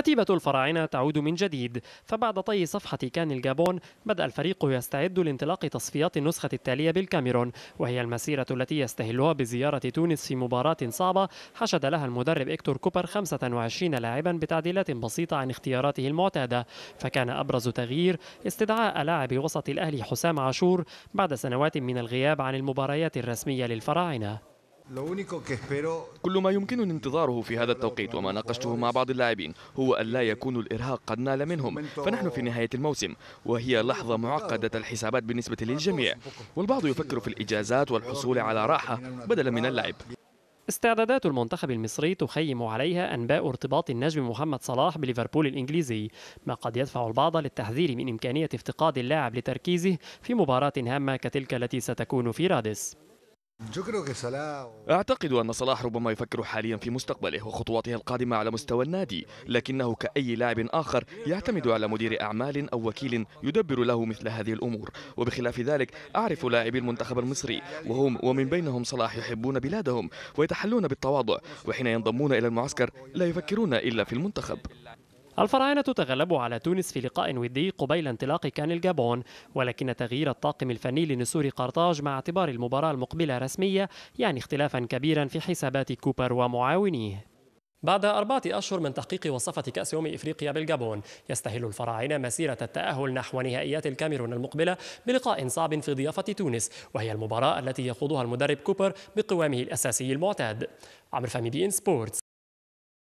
كتيبة الفراعنة تعود من جديد فبعد طي صفحة كان الجابون بدأ الفريق يستعد لانطلاق تصفيات النسخة التالية بالكاميرون وهي المسيرة التي يستهلها بزيارة تونس في مباراة صعبة حشد لها المدرب إكتور كوبر 25 لاعبا بتعديلات بسيطة عن اختياراته المعتادة فكان أبرز تغيير استدعاء لاعب وسط الأهلي حسام عاشور بعد سنوات من الغياب عن المباريات الرسمية للفراعنة كل ما يمكنني انتظاره في هذا التوقيت وما ناقشته مع بعض اللاعبين هو أن لا يكون الإرهاق قد نال منهم فنحن في نهاية الموسم وهي لحظة معقدة الحسابات بالنسبة للجميع والبعض يفكر في الإجازات والحصول على راحة بدلا من اللعب استعدادات المنتخب المصري تخيم عليها أنباء ارتباط النجم محمد صلاح بليفربول الإنجليزي ما قد يدفع البعض للتحذير من إمكانية افتقاد اللاعب لتركيزه في مباراة هامة كتلك التي ستكون في رادس أعتقد أن صلاح ربما يفكر حاليا في مستقبله وخطواته القادمة على مستوى النادي لكنه كأي لاعب آخر يعتمد على مدير أعمال أو وكيل يدبر له مثل هذه الأمور وبخلاف ذلك أعرف لاعبي المنتخب المصري وهم ومن بينهم صلاح يحبون بلادهم ويتحلون بالتواضع وحين ينضمون إلى المعسكر لا يفكرون إلا في المنتخب الفراعنة تغلبوا على تونس في لقاء ودي قبيل انطلاق كان الجابون ولكن تغيير الطاقم الفني لنسور قرطاج مع اعتبار المباراة المقبلة رسمية يعني اختلافا كبيرا في حسابات كوبر ومعاونيه بعد أربعة أشهر من تحقيق وصفة كأس يوم إفريقيا بالجابون يستهل الفراعنة مسيرة التأهل نحو نهائيات الكاميرون المقبلة بلقاء صعب في ضيافة تونس وهي المباراة التي يخوضها المدرب كوبر بقوامه الأساسي المعتاد عمرو فهمي بي إن سبورتس